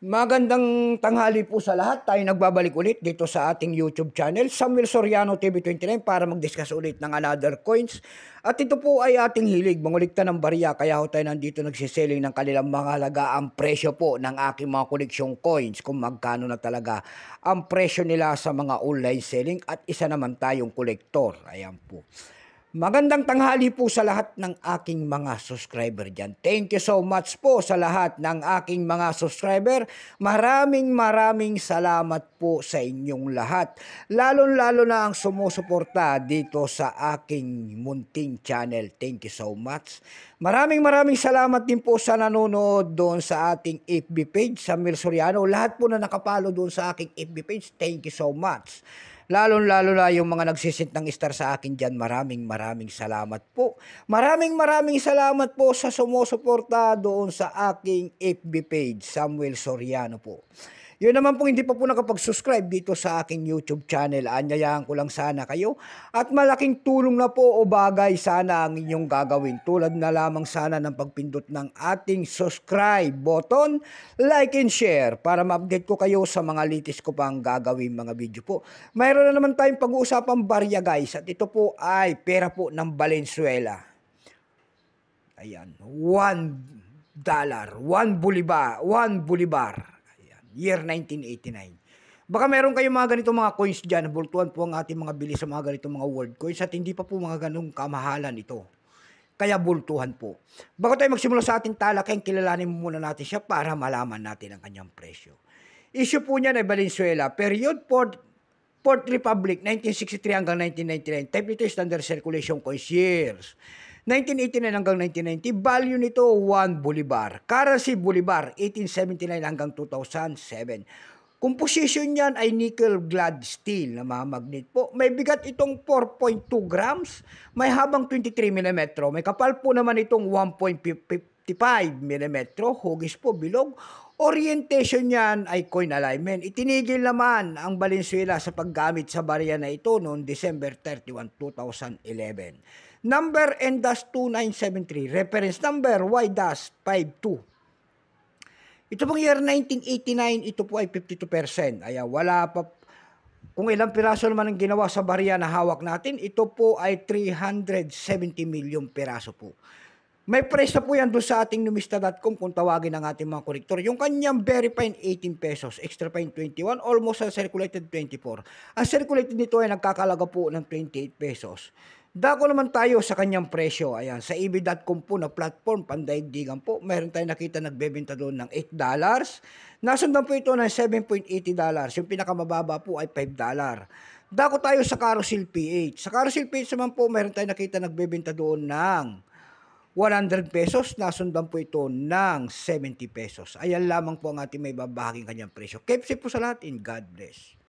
Magandang tanghali po sa lahat. Tayo nagbabalik ulit dito sa ating YouTube channel, Samuel Soriano TV29 para mag-discuss ulit ng another coins. At ito po ay ating hilig, mangulikta ng bariya. Kaya ho tayo nandito nagsiselling ng kanilang mahalaga ang presyo po ng aking mga koleksyon coins kung magkano na talaga ang presyo nila sa mga online selling at isa naman tayong kolektor. Ayan po. Magandang tanghali po sa lahat ng aking mga subscriber dyan. Thank you so much po sa lahat ng aking mga subscriber. Maraming maraming salamat po sa inyong lahat. Lalo-lalo na ang sumusuporta dito sa aking munting channel. Thank you so much. Maraming maraming salamat din po sa nanonood doon sa ating FB page, sa Mil Soriano. Lahat po na nakapalo doon sa aking FB page. Thank you so much. Lalong-lalo na yung mga nagsisint ng star sa akin dyan. Maraming maraming salamat po. Maraming maraming salamat po sa sumusuporta doon sa aking FB page, Samuel Soriano po. Yun naman pong hindi pa po nakapag-subscribe dito sa aking YouTube channel. Anyayahan ko lang sana kayo. At malaking tulong na po o bagay sana ang inyong gagawin. Tulad na lamang sana ng pagpindot ng ating subscribe button, like and share para ma-update ko kayo sa mga latest ko pang gagawin mga video po. Mayroon na naman tayong pag-uusapang barya guys at ito po ay pera po ng Valenzuela. Ayan, 1 dollar, 1 bulibar, 1 bulibar year 1989. Baka meron kayong mga ganito mga coins dyan. Bultuan po ang ating mga bili sa mga ganito mga world coins at hindi pa po mga ganong kamahalan ito. Kaya bultuhan po. Bago tayo magsimula sa ating talakeng, kilalanin muna natin siya para malaman natin ang kanyang presyo. Issue po niya na Valenzuela, period for Fourth Republic, 1963 hanggang 1999. Type nito standard circulation coins years. 1989 hanggang 1990, value nito 1 Bolivar. Currency Bolivar, 1879 hanggang 2007. Composition niyan ay nickel glad steel na mga magnet po. May bigat itong 4.2 grams, may habang 23 mm. May kapal po naman itong 1.55 mm, hugis po bilog orientation niyan ay coin alignment. Itinigil naman ang Balinsuela sa paggamit sa barya na ito noong December 31, 2011. Number N-2973, reference number Y-52. Ito pong year 1989, ito po ay 52%. Ay wala pa kung ilang piraso naman ang ginawa sa barya na hawak natin, ito po ay 370 million piraso po. May presyo po yan doon sa ating numista.com kung tawagin ang ating mga kolektor. Yung kanyang very fine 18 pesos, extra fine 21, almost ang circulated 24. Ang circulated nito ay nagkakalaga po ng 28 pesos. Dako naman tayo sa kanyang presyo. Ayan, sa ebi.com po na platform, pandaigdigan po. Meron tayong nakita nagbebenta doon ng 8 dollars. Nasundan po ito ng 7.80 dollars. Yung pinakamababa po ay 5 dollars. Dako tayo sa Carousel PH. Sa Carousel PH naman po, meron tayong nakita nagbebenta doon ng 100 pesos, nasundan po ito ng 70 pesos. Ayan lamang po ang ating may babahaging kanyang presyo. Keep safe po sa lahat and God bless.